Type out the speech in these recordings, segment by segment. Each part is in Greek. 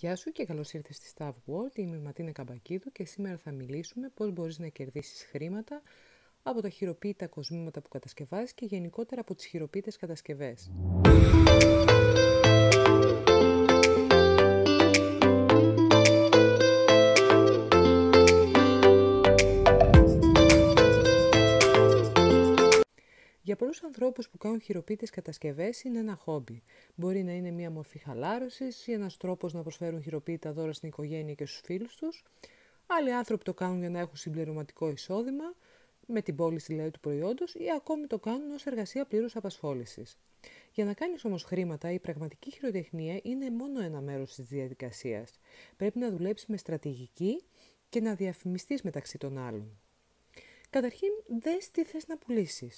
Γεια σου και καλώς ήρθες στη Staff World, είμαι η Ματίνα Καμπακίδου και σήμερα θα μιλήσουμε πώς μπορείς να κερδίσεις χρήματα από τα χειροποίητα κοσμήματα που κατασκευάζεις και γενικότερα από τις χειροποίητες κατασκευές. ανθρώπους που κάνουν χειροποίητες κατασκευές είναι ένα χόμπι. Μπορεί να είναι μια μορφή χαλάρωσης ή ένας τρόπος να προσφέρουν χειροποίητα δώρα στην οικογένεια και στους φίλους τους. Άλλοι άνθρωποι το κάνουν για να έχουν συμπληρωματικό εισόδημα, με την πώληση δηλαδή του προϊόντος, ή ακόμη το κάνουν ως εργασία πλήρους απασχόλησης. Για να κάνεις όμως χρήματα, η πραγματική χειροτεχνία είναι μόνο ένα μέρος της διαδικασίας. Πρέπει να δουλέψεις με στρατηγική και να διαφημιστείς μεταξύ των άλλων. Καταρχήν, δες τι θες να πουλήσεις.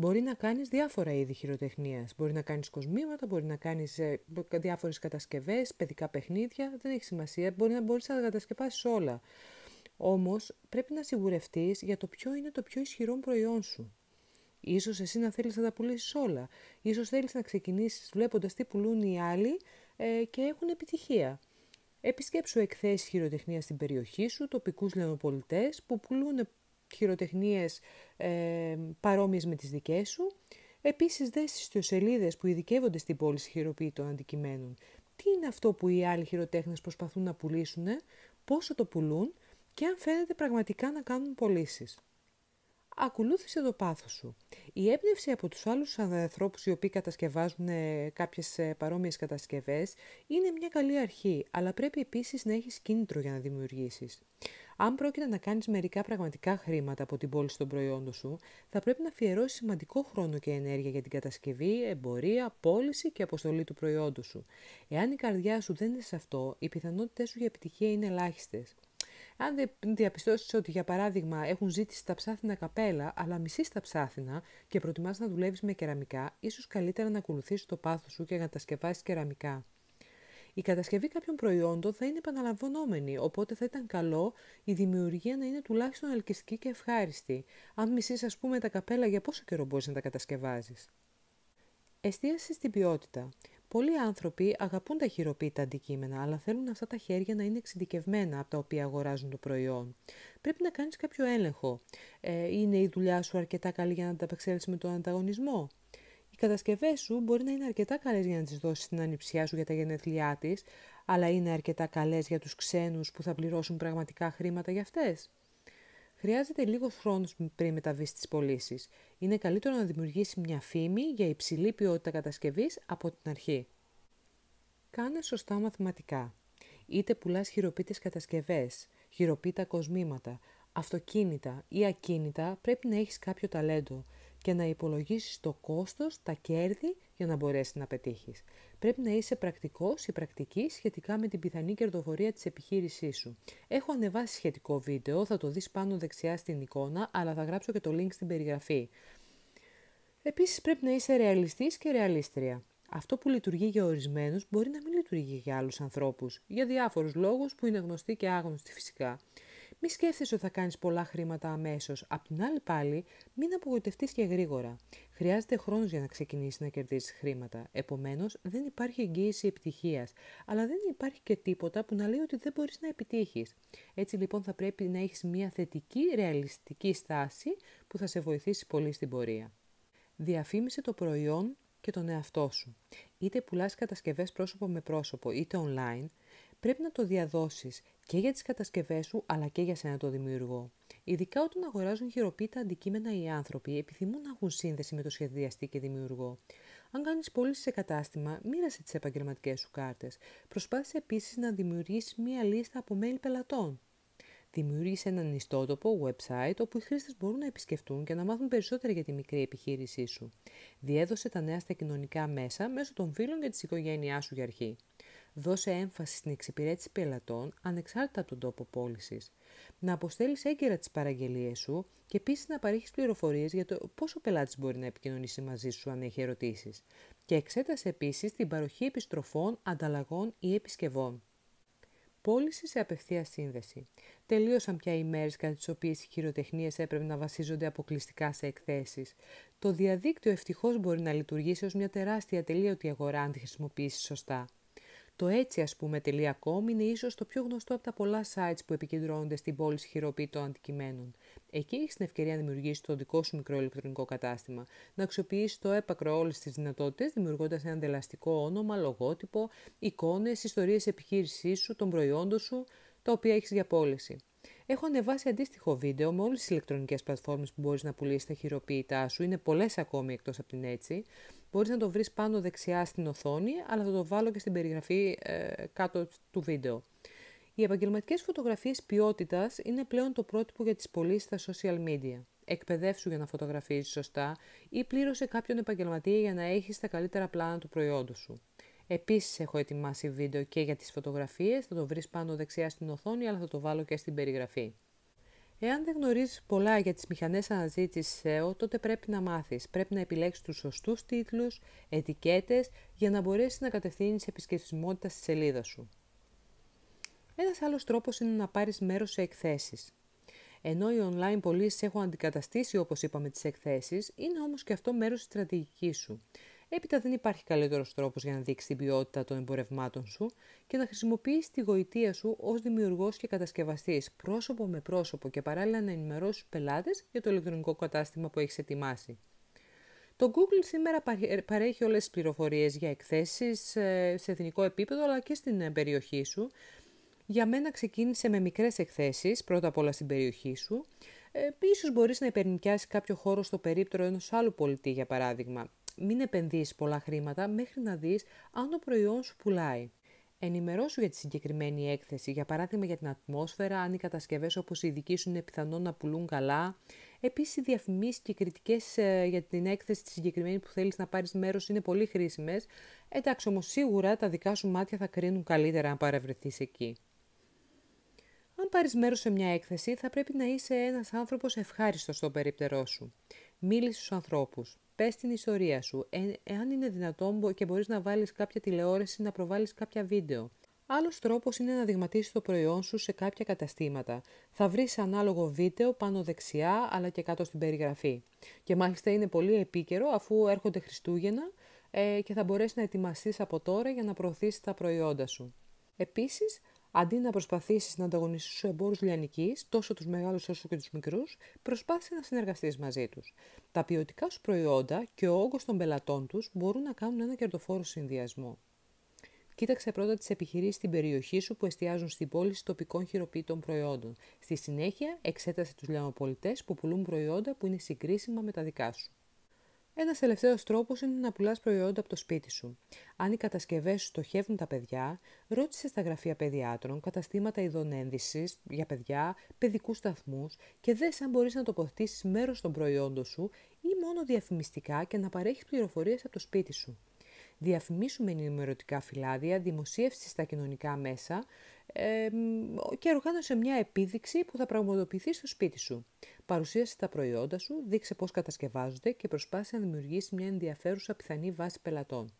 Μπορεί να κάνεις διάφορα είδη χειροτεχνίας. Μπορεί να κάνεις κοσμήματα, μπορεί να κάνεις ε, διάφορες κατασκευές, παιδικά παιχνίδια, δεν έχει σημασία. Μπορεί να μπορείς να τα κατασκευάσεις όλα. Όμως πρέπει να σιγουρευτείς για το ποιο είναι το πιο ισχυρό προϊόν σου. Ίσως εσύ να θέλεις να τα πουλήσεις όλα. Ίσως θέλεις να ξεκινήσεις βλέποντας τι πουλούν οι άλλοι ε, και έχουν επιτυχία. Επισκέψου εκθέσεις χειροτεχνίας στην περιοχή σου, τοπικούς λενοπολιτές που πουλούν χειροτεχνίες ε, παρόμοιες με τις δικές σου. Επίσης δες στις ιστοσελίδες που ειδικεύονται στην πώληση χειροποίητων αντικειμένων. Τι είναι αυτό που οι άλλοι χειροτέχνες προσπαθούν να πουλήσουν, ε? πόσο το πουλούν και αν φαίνεται πραγματικά να κάνουν πωλήσεις. Ακολούθησε το πάθος σου. Η έμπνευση από τους άλλους ανθρώπους οι οποίοι κατασκευάζουν ε, κάποιες ε, παρόμοιες κατασκευές είναι μια καλή αρχή, αλλά πρέπει επίσης να έχεις κίνητρο για να δημιουργήσεις. Αν πρόκειται να κάνεις μερικά πραγματικά χρήματα από την πώληση των προϊόντων σου, θα πρέπει να αφιερώσεις σημαντικό χρόνο και ενέργεια για την κατασκευή, εμπορία, πώληση και αποστολή του προϊόντου σου. Εάν η καρδιά σου δεν είναι σε αυτό, οι πιθανότητές σου για επιτυχία είναι ελάχιστες. Αν διαπιστώσεις ότι, για παράδειγμα, έχουν ζήτηση τα ψάθινα καπέλα, αλλά μισείς τα ψάθινα και προτιμάς να δουλεύεις με κεραμικά, ίσως καλύτερα να ακολουθήσεις το πάθος σου και να κατασκευάσει κεραμικά. Η κατασκευή κάποιων προϊόντων θα είναι επαναλαμβανόμενη, οπότε θα ήταν καλό η δημιουργία να είναι τουλάχιστον ελκυστική και ευχάριστη. Αν μισείς, ας πούμε, τα καπέλα, για πόσο καιρό μπορείς να τα κατασκευάζεις. Εστίαση στην ποιότητα. Πολλοί άνθρωποι αγαπούν τα χειροποίητα αντικείμενα, αλλά θέλουν αυτά τα χέρια να είναι εξειδικευμένα από τα οποία αγοράζουν το προϊόν. Πρέπει να κάνεις κάποιο έλεγχο. Ε, είναι η δουλειά σου αρκετά καλή για να ανταπεξέλθεις με τον ανταγωνισμό. Οι κατασκευές σου μπορεί να είναι αρκετά καλές για να τις δώσεις την ανιψιά σου για τα γενέθλιά της, αλλά είναι αρκετά καλές για τους ξένους που θα πληρώσουν πραγματικά χρήματα για αυτές. Χρειάζεται λίγος χρόνος πριν μεταβείς στι πωλήσεις. Είναι καλύτερο να δημιουργήσεις μια φήμη για υψηλή ποιότητα κατασκευής από την αρχή. Κάνε σωστά μαθηματικά. Είτε πουλάς χειροποίητε κατασκευέ, χειροποίητα κοσμήματα, αυτοκίνητα ή ακίνητα, πρέπει να έχεις κάποιο ταλέντο και να υπολογίσεις το κόστος, τα κέρδη για να μπορέσεις να πετύχεις. Πρέπει να είσαι πρακτικός ή πρακτική σχετικά με την πιθανή κερδοφορία της επιχείρησής σου. Έχω ανεβάσει σχετικό βίντεο, θα το δεις πάνω δεξιά στην εικόνα, αλλά θα γράψω και το link στην περιγραφή. Επίσης πρέπει να είσαι ρεαλιστής και ρεαλίστρια. Αυτό που λειτουργεί για ορισμένους μπορεί να μην λειτουργεί για άλλους ανθρώπους, για διάφορους λόγους που είναι γνωστοί και άγνωστοι φυσικά. Μη σκέφτεσαι ότι θα κάνεις πολλά χρήματα αμέσως. Απ' την άλλη, πάλι, μην απογοητευτείς και γρήγορα. Χρειάζεται χρόνος για να ξεκινήσεις να κερδίσει χρήματα. Επομένως, δεν υπάρχει εγγύηση επιτυχίας, αλλά δεν υπάρχει και τίποτα που να λέει ότι δεν μπορείς να επιτύχεις. Έτσι λοιπόν, θα πρέπει να έχεις μια θετική, ρεαλιστική στάση που θα σε βοηθήσει πολύ στην πορεία. Διαφήμισε το προϊόν και τον εαυτό σου. Είτε πουλάς κατασκευές πρόσωπο με πρόσωπο, είτε online, πρέπει να το διαδώσεις και για τις κατασκευές σου, αλλά και για σένα το δημιουργό. Ειδικά όταν αγοράζουν χειροποίητα αντικείμενα οι άνθρωποι, επιθυμούν να έχουν σύνδεση με το σχεδιαστή και δημιουργό. Αν κάνεις πώληση σε κατάστημα, μοίρασε τις επαγγελματικές σου κάρτες. Προσπάθησε επίσης να δημιουργήσεις μία λίστα από mail πελατών. Δημιούργησε έναν ιστότοπο, website, όπου οι χρήστες μπορούν να επισκεφτούν και να μάθουν περισσότερα για τη μικρή επιχείρησή σου. Διέδωσε τα νέα στα κοινωνικά μέσα μέσω των φίλων και της οικογένειάς σου για αρχή. Δώσε έμφαση στην εξυπηρέτηση πελατών ανεξάρτητα από τον τόπο πώλησης. Να αποστέλεις έγκαιρα τις παραγγελίες σου και επίσης να παρέχει πληροφορίες για το πόσο ο πελάτης μπορεί να επικοινωνήσει μαζί σου αν έχει ερωτήσεις. Και εξέτασε επίσης την παροχή επιστροφών, ανταλλαγών ή επισκευών. Πώληση σε απευθείας σύνδεση. Τελείωσαν πια οι μέρες κατά τις οποίες οι χειροτεχνίες έπρεπε να βασίζονται αποκλειστικά σε εκθέσεις. Το διαδίκτυο ευτυχώς μπορεί να λειτουργήσει ως μια τεράστια τελείωτη αγορά αν τη χρησιμοποιήσει σωστά. Το έτσι ας πούμε είναι ίσως το πιο γνωστό από τα πολλά sites που επικεντρώνονται στην πώληση χειροποίητων αντικειμένων. Εκεί έχεις την ευκαιρία να δημιουργήσεις το δικό σου μικρό ηλεκτρονικό κατάστημα, να αξιοποιήσεις το έπακρο όλες τις δυνατότητες, δημιουργώντας ένα δελαστικό όνομα, λογότυπο, εικόνες, ιστορίες επιχείρησής σου, των προϊόντων σου, τα οποία έχεις για πώληση. Έχω ανεβάσει αντίστοιχο βίντεο με όλες τις ηλεκτρονικές πλατφόρμες που μπορείς να πουλήσεις τα χειροποίητά σου, είναι πολλές ακόμη εκτός από την έτσι, Μπορείς να το βρεις πάνω δεξιά στην οθόνη, αλλά θα το βάλω και στην περιγραφή ε, κάτω του βίντεο. Οι επαγγελματικές φωτογραφίες ποιότητας είναι πλέον το πρότυπο για τις πωλήσεις στα social media. Εκπαιδεύσου για να φωτογραφίζεις σωστά ή πλήρωσε κάποιον επαγγελματία για να έχεις τα καλύτερα πλάνα του προϊόντος σου. Επίσης, έχω ετοιμάσει βίντεο και για τις φωτογραφίες, θα το βρεις πάνω δεξιά στην οθόνη, αλλά θα το βάλω και στην περιγραφή. Εάν δεν γνωρίζεις πολλά για τις μηχανές αναζήτησης SEO, τότε πρέπει να μάθεις. Πρέπει να επιλέξεις τους σωστούς τίτλους, ετικέτες, για να μπορέσεις να κατευθύνεις επισκεφτισμότητα στη σελίδα σου. Ένας άλλος τρόπος είναι να πάρεις μέρος σε εκθέσεις. Ενώ οι online πωλήσεις έχουν αντικαταστήσει, όπως είπαμε, τις εκθέσεις, είναι όμως και αυτό μέρος της στρατηγικής σου. Έπειτα δεν υπάρχει καλύτερος τρόπος για να δείξεις την ποιότητα των εμπορευμάτων σου και να χρησιμοποιήσει τη γοητεία σου ως δημιουργός και κατασκευαστής πρόσωπο με πρόσωπο και παράλληλα να ενημερώσεις του πελάτες για το ηλεκτρονικό κατάστημα που έχεις ετοιμάσει. Το Google σήμερα ε, παρέχει όλες τις πληροφορίες για εκθέσεις ε, σε εθνικό επίπεδο αλλά και στην ε, περιοχή σου. Για μένα ξεκίνησε με μικρές εκθέσεις, πρώτα απ' όλα στην περιοχή σου. Ε, μπορεί μπορείς να υπερνικιάσεις κάποιο χώρο στο περίπτερο ενός άλλου πολιτή, για παράδειγμα μην επενδύσεις πολλά χρήματα μέχρι να δεις αν το προϊόν σου πουλάει. Ενημερώσου για τη συγκεκριμένη έκθεση, για παράδειγμα για την ατμόσφαιρα, αν οι κατασκευές όπως οι δικοί σου είναι πιθανόν να πουλούν καλά. Επίσης, οι διαφημίσεις και κριτικές ε, για την έκθεση τη συγκεκριμένη που θέλεις να πάρεις μέρος είναι πολύ χρήσιμες. Εντάξει, όμως σίγουρα τα δικά σου μάτια θα κρίνουν καλύτερα αν παρευρεθείς εκεί πάρεις μέρος σε μια έκθεση, θα πρέπει να είσαι ένας άνθρωπος ευχάριστος στον περίπτερό σου. Μίλησες στους ανθρώπους. Πες την ιστορία σου. Ε, εάν είναι δυνατόν και μπορείς να βάλεις κάποια τηλεόραση, να προβάλλεις κάποια βίντεο. Άλλος τρόπος είναι να δειγματίσεις το προϊόν σου σε κάποια καταστήματα. Θα βρεις ανάλογο βίντεο πάνω δεξιά αλλά και κάτω στην περιγραφή. Και μάλιστα είναι πολύ επίκαιρο αφού έρχονται Χριστούγεννα ε, και θα μπορέσεις να ετοιμαστείς από τώρα για να προωθήσεις τα προϊόντα σου. Επίσης. Αντί να προσπαθήσεις να ανταγωνιστείς τους εμπόρους λιανικής, τόσο τους μεγάλους όσο και τους μικρούς, προσπάθησε να συνεργαστείς μαζί τους. Τα ποιοτικά σου προϊόντα και ο όγκος των πελατών τους μπορούν να κάνουν ένα κερδοφόρο συνδυασμό. Κοίταξε πρώτα τις επιχειρήσεις στην περιοχή σου που εστιάζουν στην πώληση τοπικών χειροποίητων προϊόντων. Στη συνέχεια, εξέτασε τους λιανοπολιτές που πουλούν προϊόντα που είναι συγκρίσιμα με τα δικά σου. Ένας τελευταίος τρόπος είναι να πουλάς προϊόντα από το σπίτι σου. Αν οι κατασκευές σου στοχεύουν τα παιδιά, ρώτησε στα γραφεία παιδιάτρων, καταστήματα ειδών ένδυση για παιδιά, παιδικούς σταθμούς και δες αν μπορείς να τοποθετήσεις μέρος των προϊόντων σου ή μόνο διαφημιστικά και να παρέχεις πληροφορίες από το σπίτι σου. Διαφημίσουμε ενημερωτικά φυλάδια, δημοσίευση στα κοινωνικά μέσα, ε, και οργάνωσε μια επίδειξη που θα πραγματοποιηθεί στο σπίτι σου. Παρουσίασε τα προϊόντα σου, δείξε πώς κατασκευάζονται και προσπάθησε να δημιουργήσει μια ενδιαφέρουσα πιθανή βάση πελατών.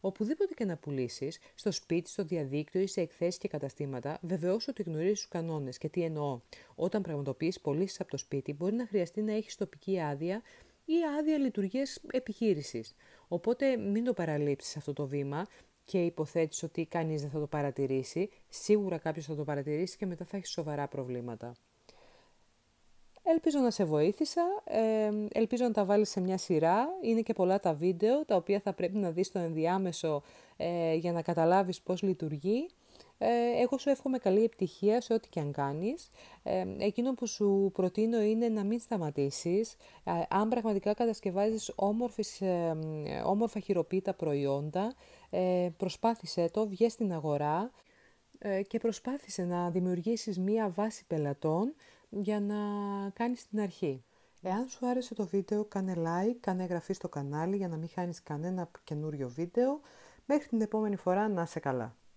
Οπουδήποτε και να πουλήσεις, στο σπίτι, στο διαδίκτυο ή σε εκθέσεις και καταστήματα, βεβαίω ότι γνωρίζεις τους κανόνες και τι εννοώ. Όταν πραγματοποιείς πωλήσεις από το σπίτι, μπορεί να χρειαστεί να έχεις τοπική άδεια ή άδεια λειτουργίας επιχείρησης. Οπότε μην το παραλείψεις αυτό το βήμα και υποθέτεις ότι κανείς δεν θα το παρατηρήσει, σίγουρα κάποιος θα το παρατηρήσει και μετά θα έχεις σοβαρά προβλήματα. Ελπίζω να σε βοήθησα, ε, ελπίζω να τα βάλεις σε μια σειρά, είναι και πολλά τα βίντεο τα οποία θα πρέπει να δεις το ενδιάμεσο ε, για να καταλάβεις πώς λειτουργεί. Ε, εγώ σου εύχομαι καλή επιτυχία σε ό,τι και αν κάνεις. Ε, εκείνο που σου προτείνω είναι να μην σταματήσεις. Ε, αν πραγματικά κατασκευάζεις όμορφες, ε, ε, όμορφα χειροποίητα προϊόντα, ε, προσπάθησε το, βγες στην αγορά ε, και προσπάθησε να δημιουργήσεις μία βάση πελατών για να κάνεις την αρχή. Εάν σου άρεσε το βίντεο, κάνε like, κάνε εγγραφή στο κανάλι για να μην χάνεις κανένα καινούριο βίντεο. Μέχρι την επόμενη φορά να σε καλά.